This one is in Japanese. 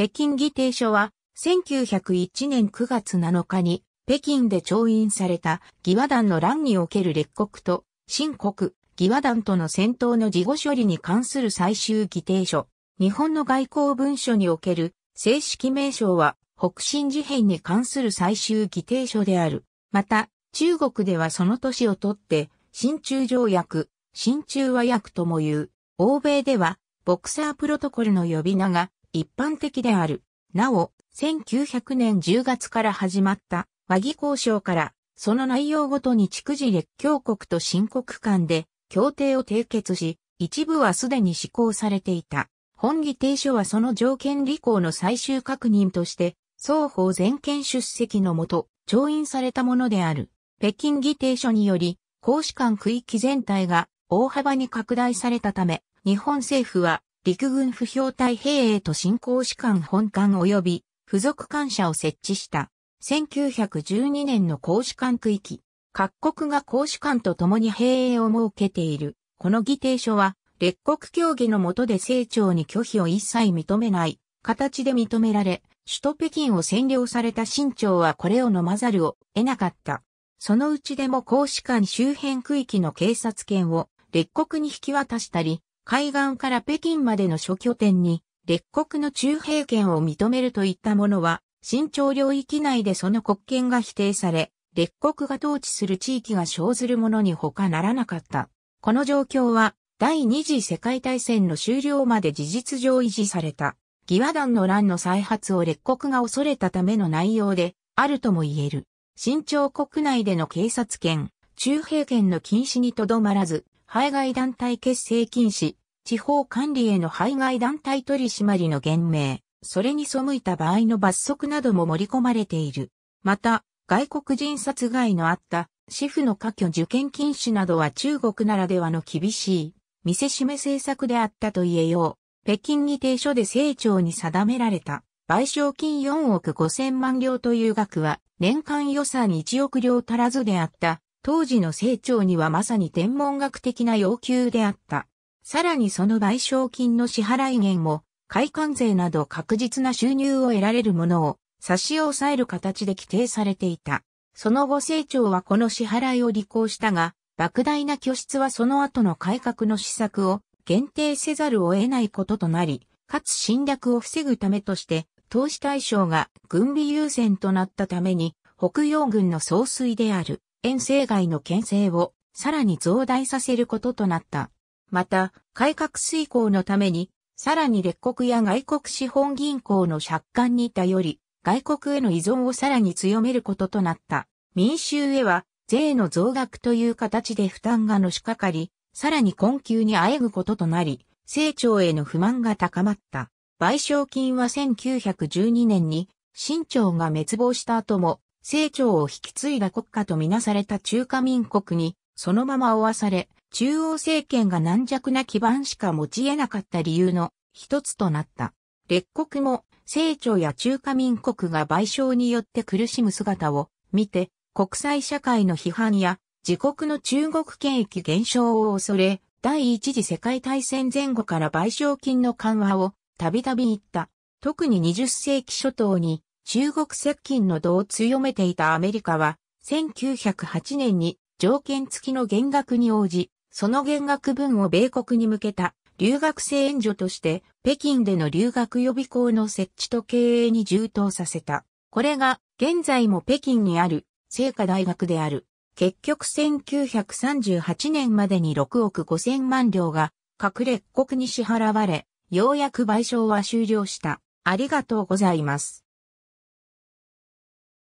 北京議定書は、1901年9月7日に、北京で調印された、義和団の乱における列国と、新国、義和団との戦闘の事後処理に関する最終議定書。日本の外交文書における、正式名称は、北進事変に関する最終議定書である。また、中国ではその年をとって、新中条約、新中和約とも言う。欧米では、ボクサープロトコルの呼び名が、一般的である。なお、1900年10月から始まった和議交渉から、その内容ごとに逐次列強国と新国間で協定を締結し、一部はすでに施行されていた。本議定書はその条件履行の最終確認として、双方全権出席のもと、調印されたものである。北京議定書により、公使館区域全体が大幅に拡大されたため、日本政府は陸軍不評隊兵衛と新行士官本館及び付属官舎を設置した。1912年の公使館区域。各国が公使館と共に兵営を設けている。この議定書は、列国協議の下で政朝に拒否を一切認めない、形で認められ、首都北京を占領された清朝はこれを飲まざるを得なかった。そのうちでも公使館周辺区域の警察権を列国に引き渡したり、海岸から北京までの諸拠点に、列国の中平権を認めるといったものは、新朝領域内でその国権が否定され、列国が統治する地域が生ずるものに他ならなかった。この状況は、第二次世界大戦の終了まで事実上維持された。義和団の乱の再発を列国が恐れたための内容で、あるとも言える。新朝国内での警察権、中平権の禁止にとどまらず、排外団体結成禁止、地方管理への排外団体取締りの言明、それに背いた場合の罰則なども盛り込まれている。また、外国人殺害のあったシ婦の科挙受験禁止などは中国ならではの厳しい見せしめ政策であったと言えよう。北京議定書で成長に定められた賠償金4億5 0万両という額は年間予算1億両足らずであった。当時の成長にはまさに天文学的な要求であった。さらにその賠償金の支払い源も、会館税など確実な収入を得られるものを差し押さえる形で規定されていた。その後成長はこの支払いを履行したが、莫大な拠出はその後の改革の施策を限定せざるを得ないこととなり、かつ侵略を防ぐためとして、投資対象が軍備優先となったために、北洋軍の総帥である遠征外の牽制をさらに増大させることとなった。また、改革遂行のために、さらに列国や外国資本銀行の借款に頼り、外国への依存をさらに強めることとなった。民衆へは、税の増額という形で負担がのしかかり、さらに困窮にあえぐこととなり、成長への不満が高まった。賠償金は1912年に、清朝が滅亡した後も、成長を引き継いだ国家とみなされた中華民国に、そのまま追わされ、中央政権が軟弱な基盤しか持ち得なかった理由の一つとなった。列国も、成長や中華民国が賠償によって苦しむ姿を見て、国際社会の批判や自国の中国権益減少を恐れ、第一次世界大戦前後から賠償金の緩和をたびたび言った。特に20世紀初頭に中国接近の度を強めていたアメリカは、1908年に条件付きの減額に応じ、その減額分を米国に向けた留学生援助として北京での留学予備校の設置と経営に充当させた。これが現在も北京にある聖華大学である。結局1938年までに6億5千万両が各列国に支払われ、ようやく賠償は終了した。ありがとうございます。